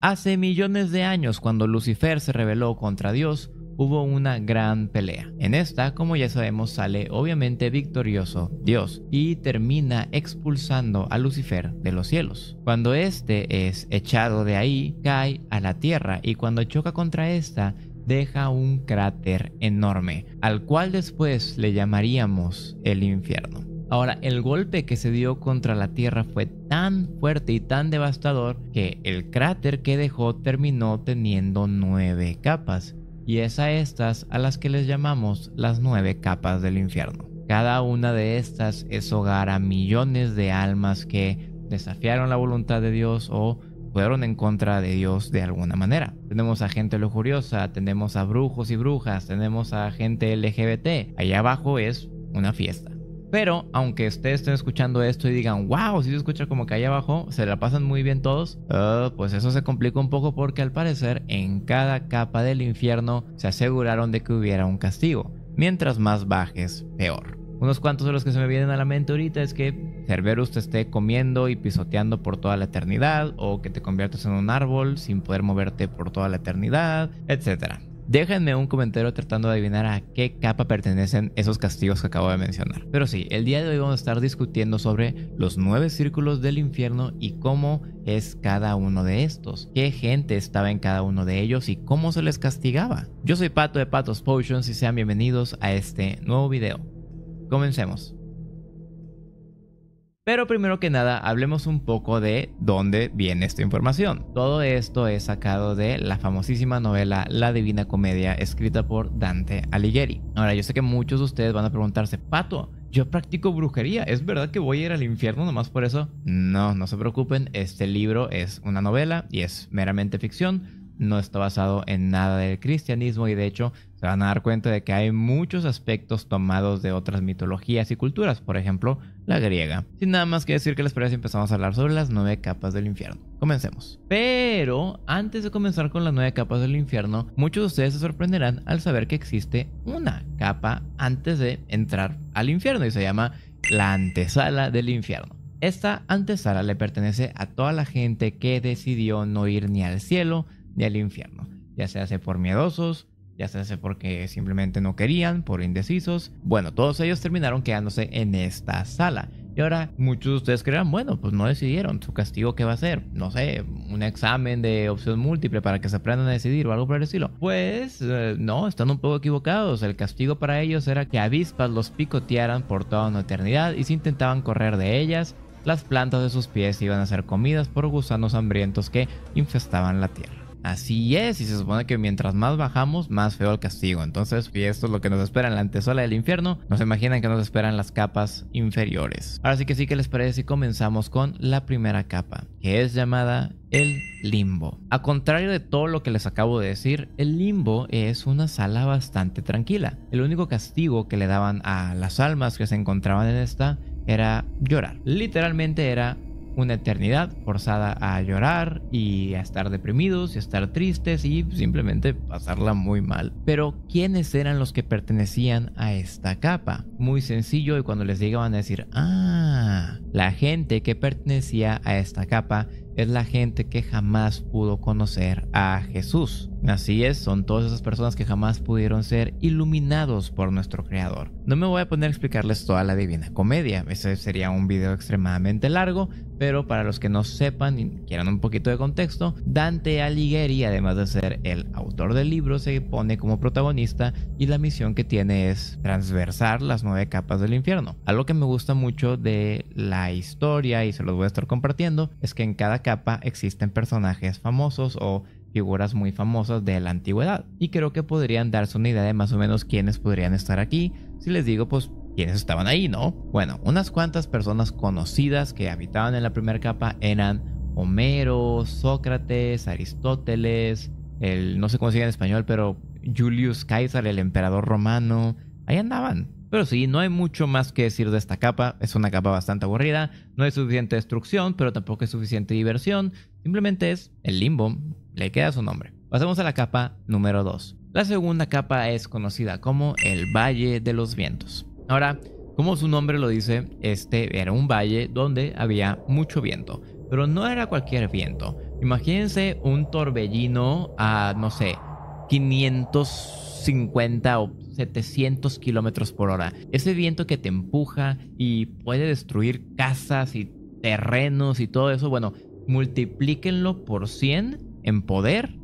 Hace millones de años, cuando Lucifer se rebeló contra Dios, hubo una gran pelea. En esta, como ya sabemos, sale obviamente victorioso Dios y termina expulsando a Lucifer de los cielos. Cuando éste es echado de ahí, cae a la tierra y cuando choca contra esta, deja un cráter enorme, al cual después le llamaríamos el infierno. Ahora, el golpe que se dio contra la Tierra fue tan fuerte y tan devastador que el cráter que dejó terminó teniendo nueve capas, y es a estas a las que les llamamos las nueve capas del infierno. Cada una de estas es hogar a millones de almas que desafiaron la voluntad de Dios o fueron en contra de Dios de alguna manera. Tenemos a gente lujuriosa, tenemos a brujos y brujas, tenemos a gente LGBT. Allá abajo es una fiesta. Pero aunque ustedes estén escuchando esto y digan, wow, si se escucha como que ahí abajo, se la pasan muy bien todos, ah, pues eso se complica un poco porque al parecer en cada capa del infierno se aseguraron de que hubiera un castigo. Mientras más bajes, peor. Unos cuantos de los que se me vienen a la mente ahorita es que Cerberus te esté comiendo y pisoteando por toda la eternidad, o que te conviertas en un árbol sin poder moverte por toda la eternidad, etc. Déjenme un comentario tratando de adivinar a qué capa pertenecen esos castigos que acabo de mencionar. Pero sí, el día de hoy vamos a estar discutiendo sobre los nueve círculos del infierno y cómo es cada uno de estos, qué gente estaba en cada uno de ellos y cómo se les castigaba. Yo soy Pato de Patos Potions y sean bienvenidos a este nuevo video. Comencemos. Pero primero que nada, hablemos un poco de dónde viene esta información. Todo esto es sacado de la famosísima novela La Divina Comedia, escrita por Dante Alighieri. Ahora, yo sé que muchos de ustedes van a preguntarse, Pato, yo practico brujería, ¿es verdad que voy a ir al infierno nomás por eso? No, no se preocupen, este libro es una novela y es meramente ficción no está basado en nada del cristianismo y de hecho se van a dar cuenta de que hay muchos aspectos tomados de otras mitologías y culturas, por ejemplo, la griega. Sin nada más que decir que les parece, empezamos a hablar sobre las nueve capas del infierno. Comencemos. Pero antes de comenzar con las nueve capas del infierno, muchos de ustedes se sorprenderán al saber que existe una capa antes de entrar al infierno y se llama la antesala del infierno. Esta antesala le pertenece a toda la gente que decidió no ir ni al cielo ni al infierno, ya sea por miedosos, ya hace porque simplemente no querían, por indecisos. Bueno, todos ellos terminaron quedándose en esta sala. Y ahora muchos de ustedes creerán, bueno, pues no decidieron su castigo qué va a ser, no sé, un examen de opción múltiple para que se aprendan a decidir o algo por el estilo. Pues eh, no, están un poco equivocados. El castigo para ellos era que avispas los picotearan por toda una eternidad y si intentaban correr de ellas, las plantas de sus pies iban a ser comidas por gusanos hambrientos que infestaban la tierra. Así es, y se supone que mientras más bajamos, más feo el castigo. Entonces, si esto es lo que nos espera en la antesola del infierno, nos imaginan que nos esperan las capas inferiores. Ahora sí que sí que les parece si comenzamos con la primera capa, que es llamada el limbo. A contrario de todo lo que les acabo de decir, el limbo es una sala bastante tranquila. El único castigo que le daban a las almas que se encontraban en esta era llorar. Literalmente era una eternidad forzada a llorar y a estar deprimidos y a estar tristes y simplemente pasarla muy mal. Pero ¿quiénes eran los que pertenecían a esta capa? Muy sencillo y cuando les llegaban a decir, ah, la gente que pertenecía a esta capa es la gente que jamás pudo conocer a Jesús. Así es, son todas esas personas que jamás pudieron ser iluminados por nuestro creador. No me voy a poner a explicarles toda la divina comedia, ese sería un video extremadamente largo, pero para los que no sepan y quieran un poquito de contexto, Dante Alighieri, además de ser el autor del libro, se pone como protagonista y la misión que tiene es transversar las nueve capas del infierno. Algo que me gusta mucho de la historia y se los voy a estar compartiendo es que en cada capa existen personajes famosos o figuras muy famosas de la antigüedad. Y creo que podrían darse una idea de más o menos quiénes podrían estar aquí. Si les digo, pues quienes estaban ahí, ¿no? Bueno, unas cuantas personas conocidas que habitaban en la primera capa eran Homero, Sócrates, Aristóteles, el no sé cómo se dice en español, pero Julius Caesar, el emperador romano. Ahí andaban. Pero sí, no hay mucho más que decir de esta capa. Es una capa bastante aburrida. No hay suficiente destrucción, pero tampoco es suficiente diversión. Simplemente es el limbo. Le queda su nombre. Pasamos a la capa número 2. La segunda capa es conocida como el Valle de los Vientos. Ahora, como su nombre lo dice, este era un valle donde había mucho viento. Pero no era cualquier viento. Imagínense un torbellino a, no sé, 550 o 700 kilómetros por hora. Ese viento que te empuja y puede destruir casas y terrenos y todo eso, bueno, multiplíquenlo por 100 en poder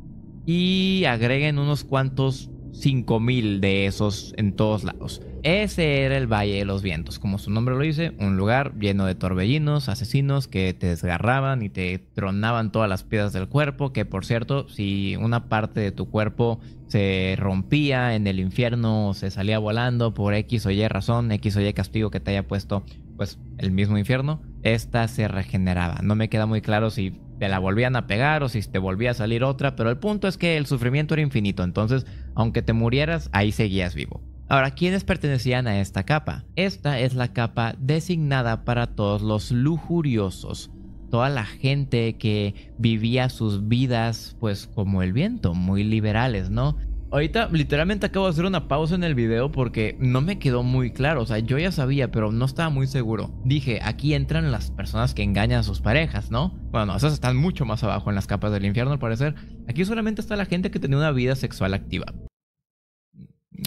y agreguen unos cuantos 5000 de esos en todos lados. Ese era el Valle de los Vientos, como su nombre lo dice, un lugar lleno de torbellinos, asesinos que te desgarraban y te tronaban todas las piedras del cuerpo, que por cierto, si una parte de tu cuerpo se rompía en el infierno, o se salía volando por X o Y razón, X o Y castigo que te haya puesto, pues el mismo infierno, esta se regeneraba. No me queda muy claro si te la volvían a pegar o si te volvía a salir otra, pero el punto es que el sufrimiento era infinito, entonces aunque te murieras, ahí seguías vivo. Ahora, ¿quiénes pertenecían a esta capa? Esta es la capa designada para todos los lujuriosos, toda la gente que vivía sus vidas pues como el viento, muy liberales, ¿no? Ahorita literalmente acabo de hacer una pausa en el video porque no me quedó muy claro. O sea, yo ya sabía, pero no estaba muy seguro. Dije, aquí entran las personas que engañan a sus parejas, ¿no? Bueno, esas están mucho más abajo en las capas del infierno al parecer. Aquí solamente está la gente que tenía una vida sexual activa.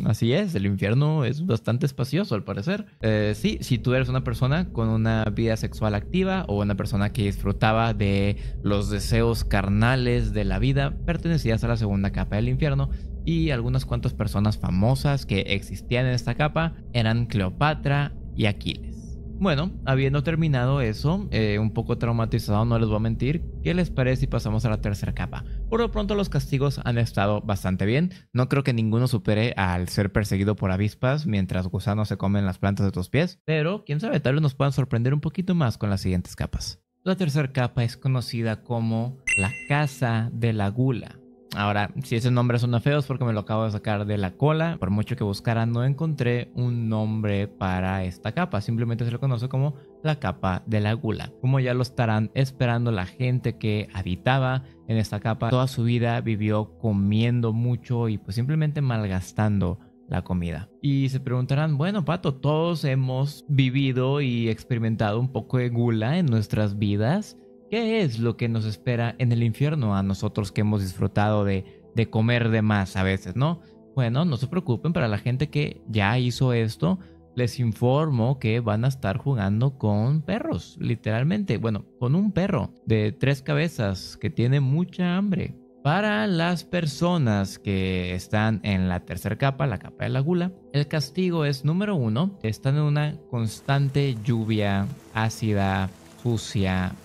Así es, el infierno es bastante espacioso al parecer. Eh, sí, si tú eres una persona con una vida sexual activa o una persona que disfrutaba de los deseos carnales de la vida, pertenecías a la segunda capa del infierno y algunas cuantas personas famosas que existían en esta capa eran Cleopatra y Aquiles. Bueno, habiendo terminado eso, eh, un poco traumatizado, no les voy a mentir, ¿qué les parece si pasamos a la tercera capa? Por lo pronto los castigos han estado bastante bien. No creo que ninguno supere al ser perseguido por avispas mientras gusanos se comen las plantas de tus pies, pero quién sabe, tal vez nos puedan sorprender un poquito más con las siguientes capas. La tercera capa es conocida como la Casa de la Gula. Ahora, si nombre suena son es porque me lo acabo de sacar de la cola, por mucho que buscaran, no encontré un nombre para esta capa, simplemente se lo conoce como la capa de la gula. Como ya lo estarán esperando la gente que habitaba en esta capa, toda su vida vivió comiendo mucho y pues simplemente malgastando la comida. Y se preguntarán, bueno, Pato, todos hemos vivido y experimentado un poco de gula en nuestras vidas. ¿Qué es lo que nos espera en el infierno a nosotros que hemos disfrutado de, comer de más a veces, no? Bueno, no se preocupen, para la gente que ya hizo esto, les informo que van a estar jugando con perros, literalmente. Bueno, con un perro de tres cabezas que tiene mucha hambre. Para las personas que están en la tercera capa, la capa de la gula, el castigo es número uno, están en una constante lluvia ácida,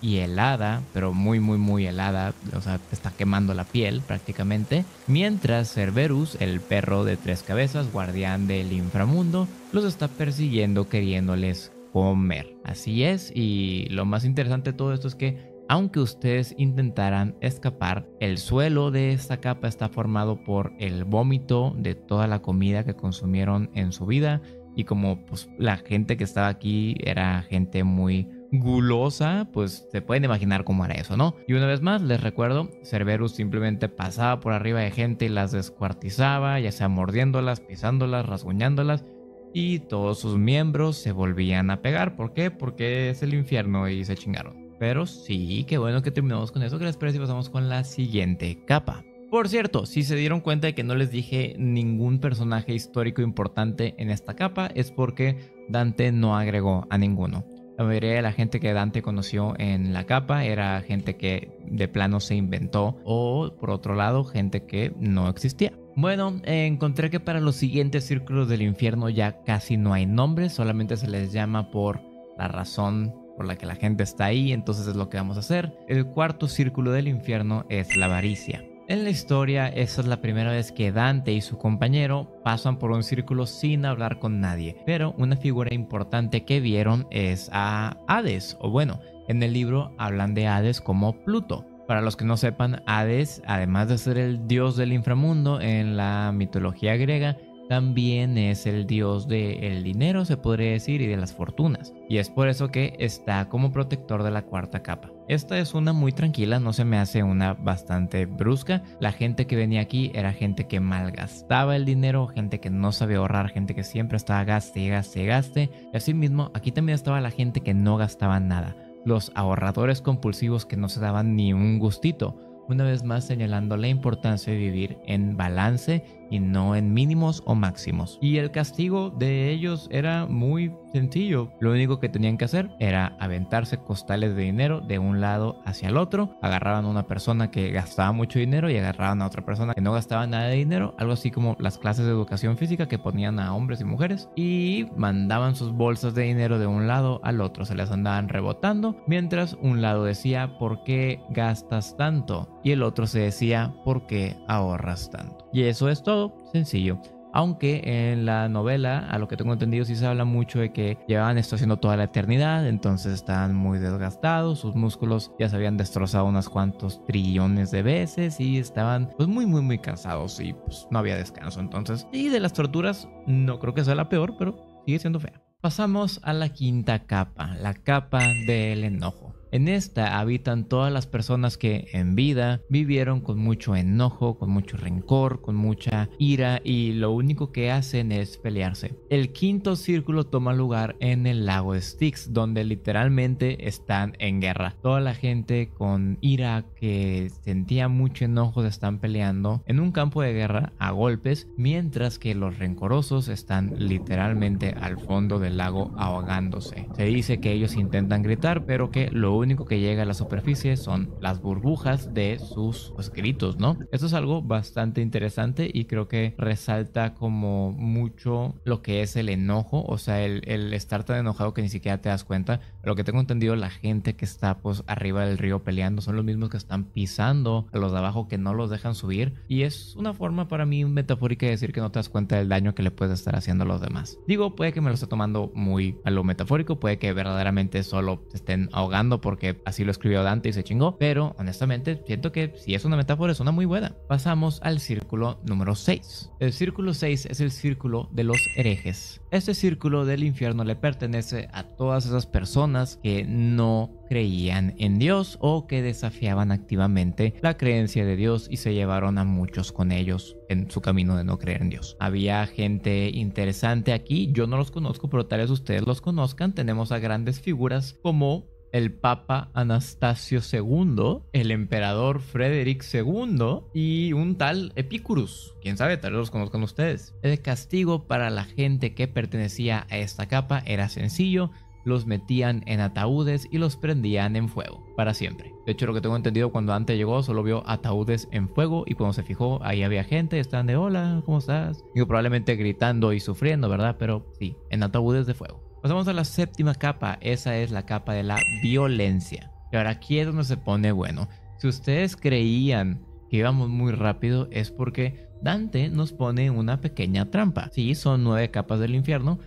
y helada, pero muy, muy, muy helada, o sea, está quemando la piel prácticamente. Mientras Cerberus, el perro de tres cabezas, guardián del inframundo, los está persiguiendo queriéndoles comer. Así es, y lo más interesante de todo esto es que aunque ustedes intentaran escapar, el suelo de esta capa está formado por el vómito de toda la comida que consumieron en su vida. Y como pues, la gente que estaba aquí era gente muy gulosa, pues se pueden imaginar cómo era eso, ¿no? Y una vez más, les recuerdo, Cerberus simplemente pasaba por arriba de gente y las descuartizaba, ya sea mordiéndolas, pisándolas, rasguñándolas, y todos sus miembros se volvían a pegar. ¿Por qué? Porque es el infierno y se chingaron. Pero sí, qué bueno que terminamos con eso. Que les parece y pasamos con la siguiente capa? Por cierto, si se dieron cuenta de que no les dije ningún personaje histórico importante en esta capa, es porque Dante no agregó a ninguno. La mayoría de la gente que Dante conoció en la capa era gente que de plano se inventó o por otro lado gente que no existía. Bueno, encontré que para los siguientes círculos del infierno ya casi no hay nombres, solamente se les llama por la razón por la que la gente está ahí, entonces es lo que vamos a hacer. El cuarto círculo del infierno es la avaricia. En la historia, esa es la primera vez que Dante y su compañero pasan por un círculo sin hablar con nadie, pero una figura importante que vieron es a Hades, o bueno, en el libro hablan de Hades como Pluto. Para los que no sepan, Hades, además de ser el dios del inframundo en la mitología griega, también es el dios del dinero, se podría decir, y de las fortunas. Y es por eso que está como protector de la cuarta capa. Esta es una muy tranquila, no se me hace una bastante brusca. La gente que venía aquí era gente que malgastaba el dinero, gente que no sabía ahorrar, gente que siempre estaba gaste gaste, gaste y así mismo aquí también estaba la gente que no gastaba nada, los ahorradores compulsivos que no se daban ni un gustito. Una vez más señalando la importancia de vivir en balance y no en mínimos o máximos. Y el castigo de ellos era muy sencillo. Lo único que tenían que hacer era aventarse costales de dinero de un lado hacia el otro. Agarraban a una persona que gastaba mucho dinero y agarraban a otra persona que no gastaba nada de dinero. Algo así como las clases de educación física que ponían a hombres y mujeres. Y mandaban sus bolsas de dinero de un lado al otro. Se las andaban rebotando. Mientras un lado decía, ¿por qué gastas tanto? Y el otro se decía, ¿por qué ahorras tanto? Y eso es todo sencillo. Aunque en la novela, a lo que tengo entendido, sí se habla mucho de que llevaban esto haciendo toda la eternidad, entonces estaban muy desgastados, sus músculos ya se habían destrozado unas cuantos trillones de veces y estaban pues muy muy muy cansados y pues no había descanso entonces. Y de las torturas, no creo que sea la peor, pero sigue siendo fea. Pasamos a la quinta capa, la capa del enojo. En esta habitan todas las personas que en vida vivieron con mucho enojo, con mucho rencor, con mucha ira y lo único que hacen es pelearse. El quinto círculo toma lugar en el lago Styx, donde literalmente están en guerra. Toda la gente con ira que sentía mucho enojo se están peleando en un campo de guerra a golpes, mientras que los rencorosos están literalmente al fondo del lago ahogándose. Se dice que ellos intentan gritar, pero que lo único único que llega a la superficie son las burbujas de sus escritos, ¿no? Esto es algo bastante interesante y creo que resalta como mucho lo que es el enojo, o sea, el, el estar tan enojado que ni siquiera te das cuenta. Lo que tengo entendido, la gente que está pues arriba del río peleando son los mismos que están pisando a los de abajo que no los dejan subir y es una forma para mí metafórica de decir que no te das cuenta del daño que le puedes estar haciendo a los demás. Digo, puede que me lo esté tomando muy a lo metafórico, puede que verdaderamente solo estén ahogando por porque así lo escribió Dante y se chingó, pero honestamente siento que si es una metáfora es una muy buena. Pasamos al círculo número 6. El círculo 6 es el círculo de los herejes. Este círculo del infierno le pertenece a todas esas personas que no creían en Dios o que desafiaban activamente la creencia de Dios y se llevaron a muchos con ellos en su camino de no creer en Dios. Había gente interesante aquí, yo no los conozco, pero tal vez ustedes los conozcan. Tenemos a grandes figuras como el Papa Anastasio II, el emperador Frederick II y un tal Epicurus. Quién sabe, tal vez los conozcan ustedes. El castigo para la gente que pertenecía a esta capa era sencillo, los metían en ataúdes y los prendían en fuego, para siempre. De hecho, lo que tengo entendido cuando antes llegó, solo vio ataúdes en fuego y cuando se fijó, ahí había gente, estaban de hola, ¿cómo estás? Digo, probablemente gritando y sufriendo, ¿verdad? Pero sí, en ataúdes de fuego. Pasamos a la séptima capa, esa es la capa de la violencia. Y ahora aquí es donde se pone bueno. Si ustedes creían que íbamos muy rápido es porque Dante nos pone una pequeña trampa. Sí, son nueve capas del infierno,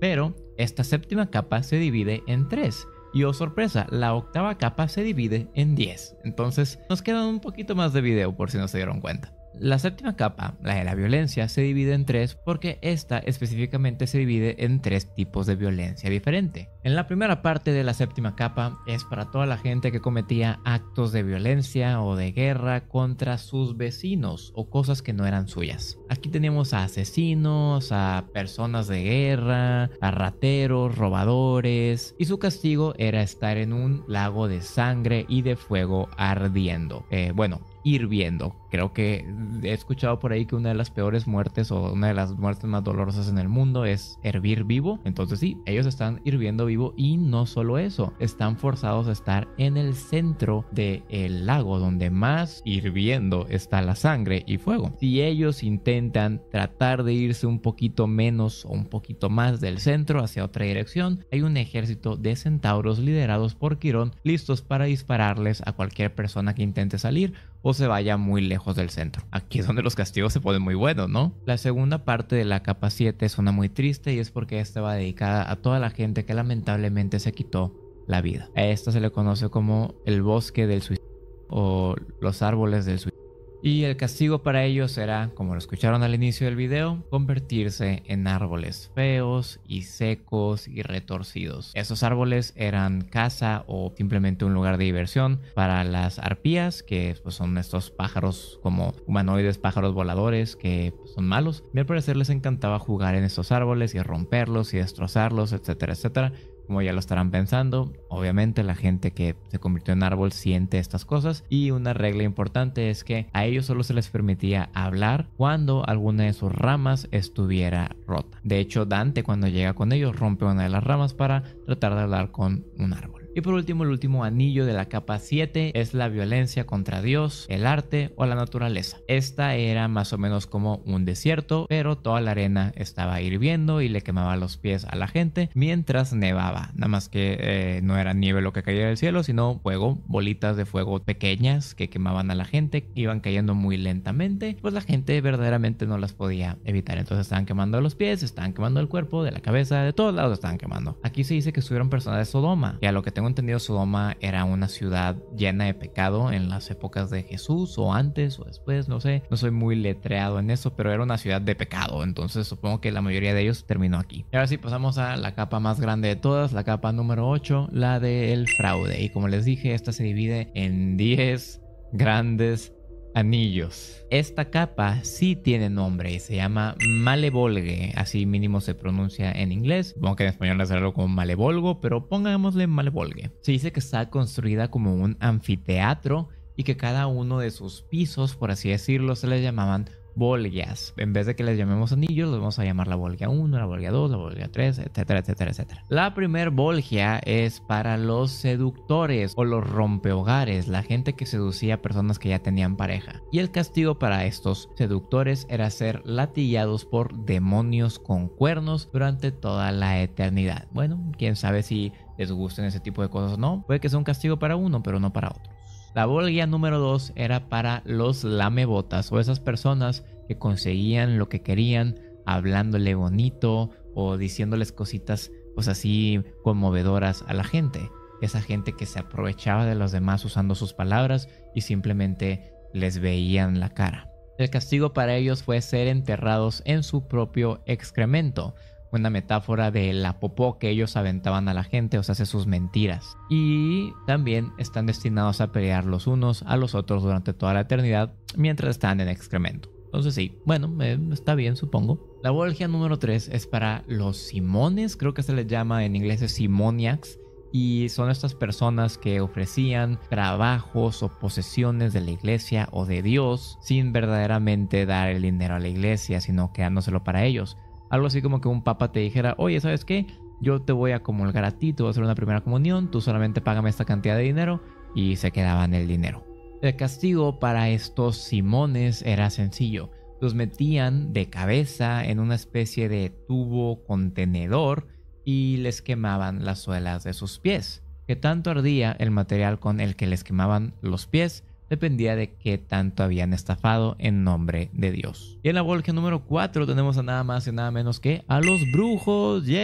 pero esta séptima capa se divide en tres. Y oh sorpresa, la octava capa se divide en diez. Entonces nos quedan un poquito más de video por si no se dieron cuenta. La séptima capa, la de la violencia, se divide en tres porque esta específicamente se divide en tres tipos de violencia diferente. En la primera parte de la séptima capa es para toda la gente que cometía actos de violencia o de guerra contra sus vecinos o cosas que no eran suyas. Aquí tenemos a asesinos, a personas de guerra, a rateros, robadores y su castigo era estar en un lago de sangre y de fuego ardiendo. Eh, bueno, Hirviendo. Creo que he escuchado por ahí que una de las peores muertes o una de las muertes más dolorosas en el mundo es hervir vivo. Entonces sí, ellos están hirviendo vivo y no solo eso, están forzados a estar en el centro del el lago donde más hirviendo está la sangre y fuego. Si ellos intentan tratar de irse un poquito menos o un poquito más del centro hacia otra dirección, hay un ejército de centauros liderados por Quirón listos para dispararles a cualquier persona que intente salir o se vaya muy lejos del centro. Aquí es donde los castigos se ponen muy buenos, ¿no? La segunda parte de la capa 7 suena muy triste y es porque esta va dedicada a toda la gente que lamentablemente se quitó la vida. A esta se le conoce como el bosque del suicidio o los árboles del suicidio. Y el castigo para ellos será, como lo escucharon al inicio del video, convertirse en árboles feos y secos y retorcidos. Esos árboles eran casa o simplemente un lugar de diversión para las arpías, que pues, son estos pájaros como humanoides, pájaros voladores, que pues, son malos. Y al parecer les encantaba jugar en estos árboles y romperlos y destrozarlos, etcétera, etcétera como ya lo estarán pensando, obviamente la gente que se convirtió en árbol siente estas cosas y una regla importante es que a ellos solo se les permitía hablar cuando alguna de sus ramas estuviera rota. De hecho, Dante cuando llega con ellos rompe una de las ramas para tratar de hablar con un árbol. Y por último, el último anillo de la capa 7 es la violencia contra Dios, el arte o la naturaleza. Esta era más o menos como un desierto, pero toda la arena estaba hirviendo y le quemaba los pies a la gente mientras nevaba. Nada más que eh, no era nieve lo que caía del cielo, sino fuego, bolitas de fuego pequeñas que quemaban a la gente, iban cayendo muy lentamente, pues la gente verdaderamente no las podía evitar. Entonces estaban quemando los pies, estaban quemando el cuerpo, de la cabeza, de todos lados estaban quemando. Aquí se dice que estuvieron personas de Sodoma, y a lo que tengo entendido, Sodoma era una ciudad llena de pecado en las épocas de Jesús, o antes, o después, no sé. No soy muy letreado en eso, pero era una ciudad de pecado. Entonces supongo que la mayoría de ellos terminó aquí. ahora sí, pasamos a la capa más grande de todas, la capa número 8, la del fraude. Y como les dije, esta se divide en 10 grandes anillos. Esta capa sí tiene nombre y se llama malevolge, así mínimo se pronuncia en inglés. Supongo que en español es algo como malevolgo, pero pongámosle malevolge. Se dice que está construida como un anfiteatro y que cada uno de sus pisos, por así decirlo, se les llamaban bolgas En vez de que les llamemos anillos, los vamos a llamar la Volga 1, la Volga 2, la Volga 3, etcétera, etcétera, etcétera. La primer Volgia es para los seductores o los rompehogares, la gente que seducía a personas que ya tenían pareja. Y el castigo para estos seductores era ser latillados por demonios con cuernos durante toda la eternidad. Bueno, quién sabe si les gusten ese tipo de cosas o no. Puede que sea un castigo para uno, pero no para otro. La bolguía número 2 era para los lamebotas o esas personas que conseguían lo que querían hablándole bonito o diciéndoles cositas pues así conmovedoras a la gente. Esa gente que se aprovechaba de los demás usando sus palabras y simplemente les veían la cara. El castigo para ellos fue ser enterrados en su propio excremento una metáfora de la popó que ellos aventaban a la gente, o sea, hace sus mentiras. Y también están destinados a pelear los unos a los otros durante toda la eternidad mientras están en excremento. Entonces sí, bueno, eh, está bien, supongo. La Volgia número 3 es para los Simones, creo que se les llama en inglés Simoniacs. Y son estas personas que ofrecían trabajos o posesiones de la iglesia o de Dios sin verdaderamente dar el dinero a la iglesia, sino quedándoselo para ellos. Algo así como que un papa te dijera, oye, ¿sabes qué? Yo te voy a comulgar a ti, te voy a hacer una primera comunión, tú solamente págame esta cantidad de dinero y se quedaban el dinero. El castigo para estos Simones era sencillo. Los metían de cabeza en una especie de tubo contenedor y les quemaban las suelas de sus pies. Que tanto ardía el material con el que les quemaban los pies dependía de qué tanto habían estafado en nombre de Dios. Y en la volca número 4 tenemos a nada más y nada menos que a los brujos. Y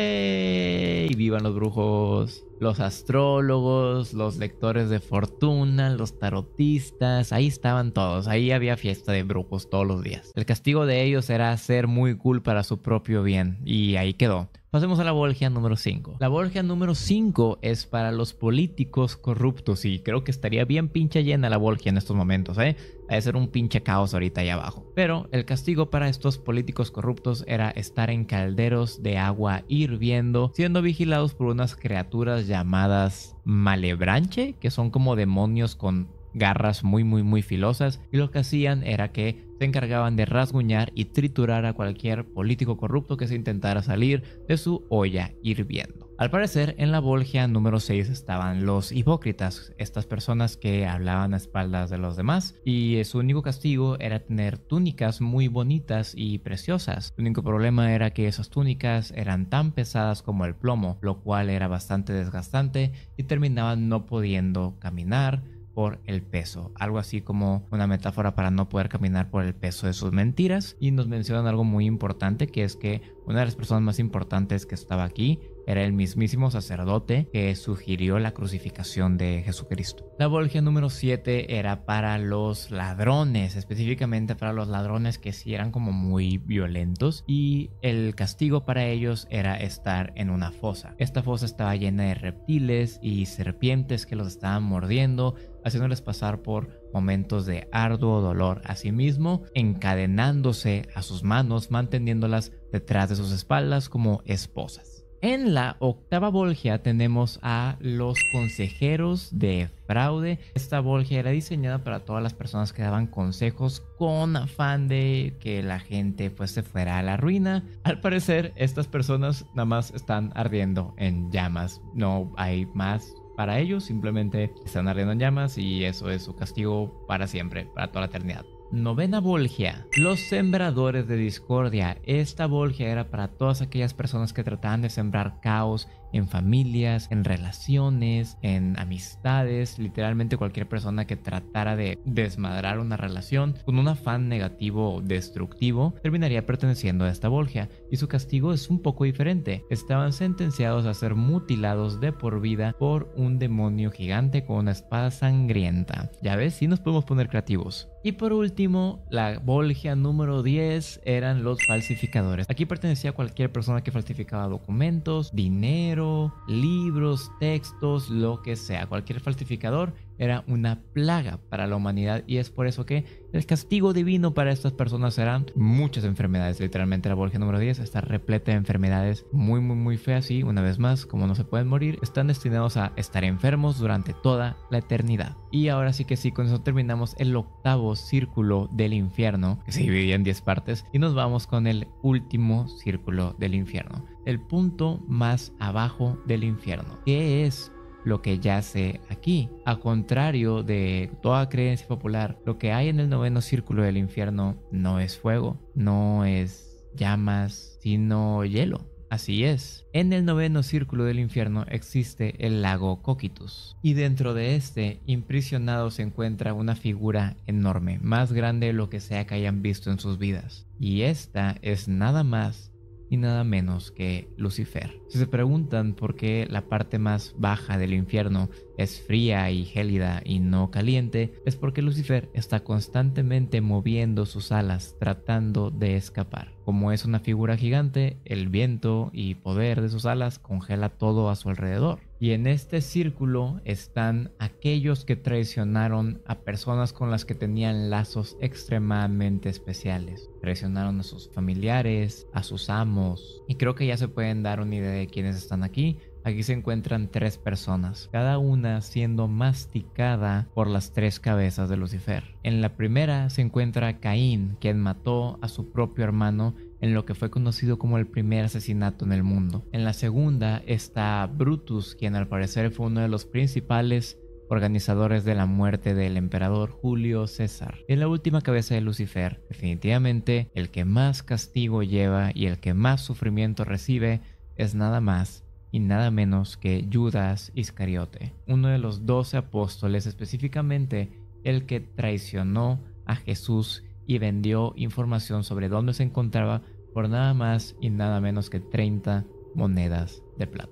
¡Vivan los brujos! los astrólogos, los lectores de fortuna, los tarotistas, ahí estaban todos, ahí había fiesta de brujos todos los días. El castigo de ellos era ser muy cool para su propio bien, y ahí quedó. Pasemos a la volgia número 5. La volgia número 5 es para los políticos corruptos y creo que estaría bien pinche llena la volgia en estos momentos, ¿eh? a ser un pinche caos ahorita ahí abajo. Pero el castigo para estos políticos corruptos era estar en calderos de agua hirviendo, siendo vigilados por unas criaturas llamadas Malebranche, que son como demonios con garras muy muy muy filosas y lo que hacían era que se encargaban de rasguñar y triturar a cualquier político corrupto que se intentara salir de su olla hirviendo. Al parecer, en la Volgia número 6 estaban los hipócritas, estas personas que hablaban a espaldas de los demás, y su único castigo era tener túnicas muy bonitas y preciosas. El único problema era que esas túnicas eran tan pesadas como el plomo, lo cual era bastante desgastante y terminaban no pudiendo caminar, por el peso. Algo así como una metáfora para no poder caminar por el peso de sus mentiras. Y nos mencionan algo muy importante que es que una de las personas más importantes que estaba aquí era el mismísimo sacerdote que sugirió la crucificación de Jesucristo. La bolgia número 7 era para los ladrones, específicamente para los ladrones que sí eran como muy violentos y el castigo para ellos era estar en una fosa. Esta fosa estaba llena de reptiles y serpientes que los estaban mordiendo haciéndoles pasar por momentos de arduo dolor a sí mismo, encadenándose a sus manos, manteniéndolas detrás de sus espaldas como esposas. En la octava Volgia tenemos a los consejeros de fraude. Esta Volgia era diseñada para todas las personas que daban consejos con afán de que la gente pues se fuera a la ruina. Al parecer estas personas nada más están ardiendo en llamas. No hay más para ellos simplemente están ardiendo en llamas y eso es su castigo para siempre, para toda la eternidad. Novena Volgia. Los sembradores de discordia. Esta Volgia era para todas aquellas personas que trataban de sembrar caos en familias, en relaciones, en amistades, literalmente cualquier persona que tratara de desmadrar una relación con un afán negativo o destructivo, terminaría perteneciendo a esta Volgia, y su castigo es un poco diferente. Estaban sentenciados a ser mutilados de por vida por un demonio gigante con una espada sangrienta. Ya ves, si nos podemos poner creativos. Y por último, la Volgia número 10 eran los falsificadores. Aquí pertenecía a cualquier persona que falsificaba documentos, dinero, libros, textos, lo que sea. Cualquier falsificador era una plaga para la humanidad y es por eso que el castigo divino para estas personas serán muchas enfermedades. Literalmente la Borgia número 10 está repleta de enfermedades muy muy muy feas y una vez más, como no se pueden morir, están destinados a estar enfermos durante toda la eternidad. Y ahora sí que sí, con eso terminamos el octavo círculo del infierno, que se dividía en 10 partes, y nos vamos con el último círculo del infierno, el punto más abajo del infierno, que es lo que yace aquí. A contrario de toda creencia popular, lo que hay en el noveno círculo del infierno no es fuego, no es llamas, sino hielo. Así es. En el noveno círculo del infierno existe el lago Coquitus, y dentro de este, imprisionado se encuentra una figura enorme, más grande de lo que sea que hayan visto en sus vidas. Y esta es nada más y nada menos que Lucifer. Si se preguntan por qué la parte más baja del infierno es fría y gélida y no caliente, es porque Lucifer está constantemente moviendo sus alas tratando de escapar. Como es una figura gigante, el viento y poder de sus alas congela todo a su alrededor. Y en este círculo están aquellos que traicionaron a personas con las que tenían lazos extremadamente especiales. Traicionaron a sus familiares, a sus amos. Y creo que ya se pueden dar una idea de quiénes están aquí. Aquí se encuentran tres personas, cada una siendo masticada por las tres cabezas de Lucifer. En la primera se encuentra Caín, quien mató a su propio hermano en lo que fue conocido como el primer asesinato en el mundo. En la segunda está Brutus, quien al parecer fue uno de los principales organizadores de la muerte del emperador Julio César. En la última cabeza de Lucifer, definitivamente el que más castigo lleva y el que más sufrimiento recibe es nada más y nada menos que Judas Iscariote, uno de los doce apóstoles específicamente el que traicionó a Jesús y vendió información sobre dónde se encontraba por nada más y nada menos que 30 monedas de plata.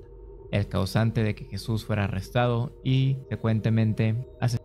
El causante de que Jesús fuera arrestado y frecuentemente asesinado.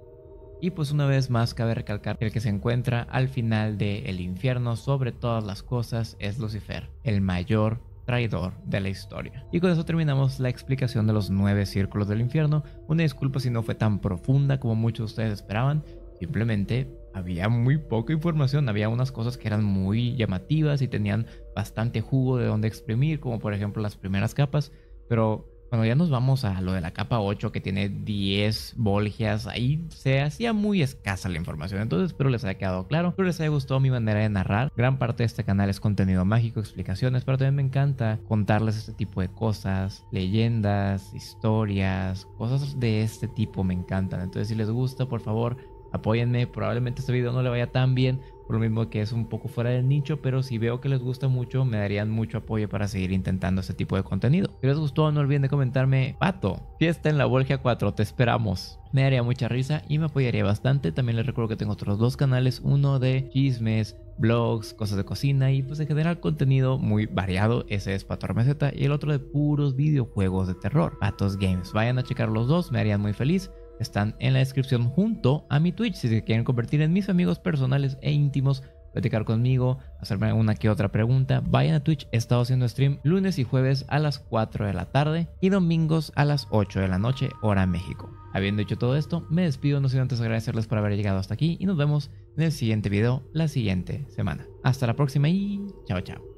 Y pues una vez más cabe recalcar que el que se encuentra al final del el infierno sobre todas las cosas es Lucifer, el mayor traidor de la historia. Y con eso terminamos la explicación de los nueve círculos del infierno. Una disculpa si no fue tan profunda como muchos de ustedes esperaban. Simplemente había muy poca información, había unas cosas que eran muy llamativas y tenían bastante jugo de donde exprimir, como por ejemplo las primeras capas, pero cuando ya nos vamos a lo de la capa 8 que tiene 10 volgias, ahí se hacía muy escasa la información. Entonces espero les haya quedado claro, espero les haya gustado mi manera de narrar. Gran parte de este canal es contenido mágico, explicaciones, pero también me encanta contarles este tipo de cosas, leyendas, historias, cosas de este tipo me encantan. Entonces si les gusta, por favor, apóyenme. Probablemente este video no le vaya tan bien, por lo mismo que es un poco fuera del nicho, pero si veo que les gusta mucho, me darían mucho apoyo para seguir intentando este tipo de contenido. Si les gustó, no olviden de comentarme, Pato, fiesta en la Volgia 4, te esperamos. Me daría mucha risa y me apoyaría bastante. También les recuerdo que tengo otros dos canales, uno de chismes, blogs, cosas de cocina y pues en general contenido muy variado. Ese es Pato Armaceta y el otro de puros videojuegos de terror, Patos Games. Vayan a checar los dos, me harían muy feliz están en la descripción junto a mi Twitch. Si se quieren convertir en mis amigos personales e íntimos, platicar conmigo, hacerme una que otra pregunta, vayan a Twitch. He estado haciendo stream lunes y jueves a las 4 de la tarde y domingos a las 8 de la noche, hora México. Habiendo hecho todo esto, me despido no sin antes agradecerles por haber llegado hasta aquí y nos vemos en el siguiente video la siguiente semana. Hasta la próxima y chao chao.